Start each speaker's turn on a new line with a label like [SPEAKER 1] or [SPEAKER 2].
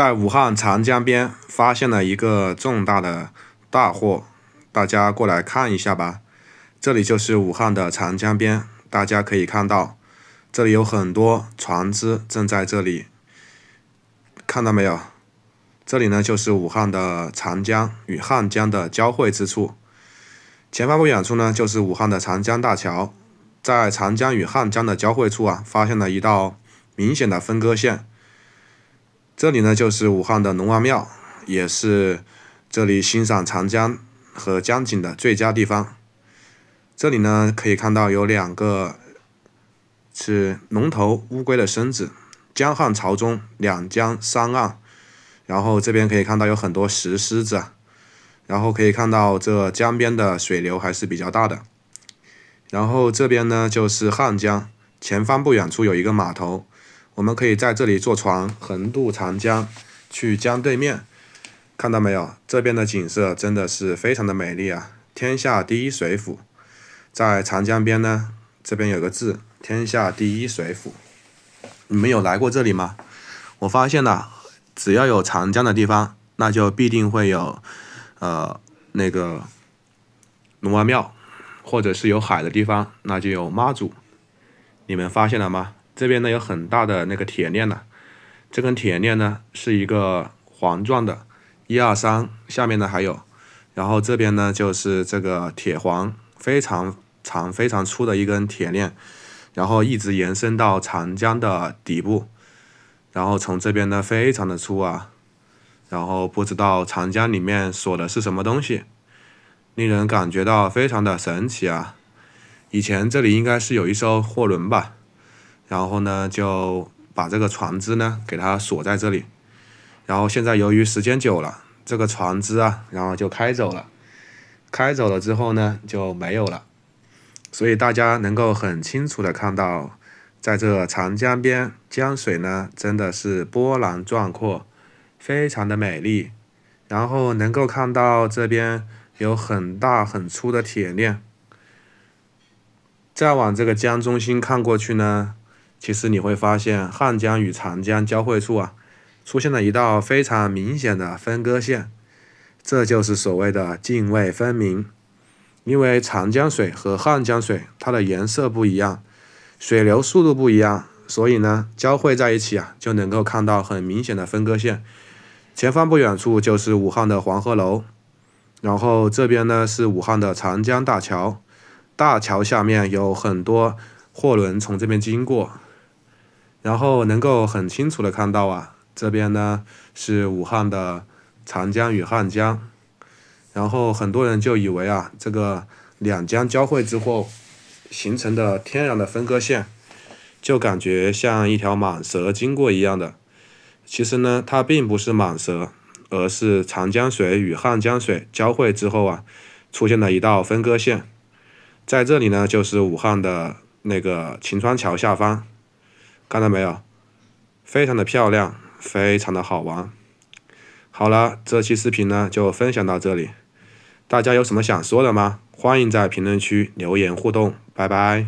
[SPEAKER 1] 在武汉长江边发现了一个重大的大货，大家过来看一下吧。这里就是武汉的长江边，大家可以看到，这里有很多船只正在这里。看到没有？这里呢就是武汉的长江与汉江的交汇之处。前方不远处呢就是武汉的长江大桥，在长江与汉江的交汇处啊，发现了一道明显的分割线。这里呢就是武汉的龙王庙，也是这里欣赏长江和江景的最佳地方。这里呢可以看到有两个是龙头乌龟的身子，江汉朝中两江三岸。然后这边可以看到有很多石狮子，然后可以看到这江边的水流还是比较大的。然后这边呢就是汉江，前方不远处有一个码头。我们可以在这里坐船横渡长江，去江对面，看到没有？这边的景色真的是非常的美丽啊！天下第一水府，在长江边呢，这边有个字“天下第一水府”。你们有来过这里吗？我发现了，只要有长江的地方，那就必定会有，呃，那个龙王庙，或者是有海的地方，那就有妈祖。你们发现了吗？这边呢有很大的那个铁链呢，这根铁链呢是一个环状的，一二三，下面呢还有，然后这边呢就是这个铁环非常长非常粗的一根铁链，然后一直延伸到长江的底部，然后从这边呢非常的粗啊，然后不知道长江里面锁的是什么东西，令人感觉到非常的神奇啊，以前这里应该是有一艘货轮吧。然后呢，就把这个船只呢给它锁在这里。然后现在由于时间久了，这个船只啊，然后就开走了。开走了之后呢，就没有了。所以大家能够很清楚的看到，在这长江边，江水呢真的是波澜壮阔，非常的美丽。然后能够看到这边有很大很粗的铁链。再往这个江中心看过去呢。其实你会发现，汉江与长江交汇处啊，出现了一道非常明显的分割线，这就是所谓的泾渭分明。因为长江水和汉江水它的颜色不一样，水流速度不一样，所以呢，交汇在一起啊，就能够看到很明显的分割线。前方不远处就是武汉的黄鹤楼，然后这边呢是武汉的长江大桥，大桥下面有很多货轮从这边经过。然后能够很清楚的看到啊，这边呢是武汉的长江与汉江，然后很多人就以为啊，这个两江交汇之后形成的天然的分割线，就感觉像一条蟒蛇经过一样的。其实呢，它并不是蟒蛇，而是长江水与汉江水交汇之后啊，出现了一道分割线，在这里呢，就是武汉的那个秦川桥下方。看到没有？非常的漂亮，非常的好玩。好了，这期视频呢就分享到这里。大家有什么想说的吗？欢迎在评论区留言互动。拜拜。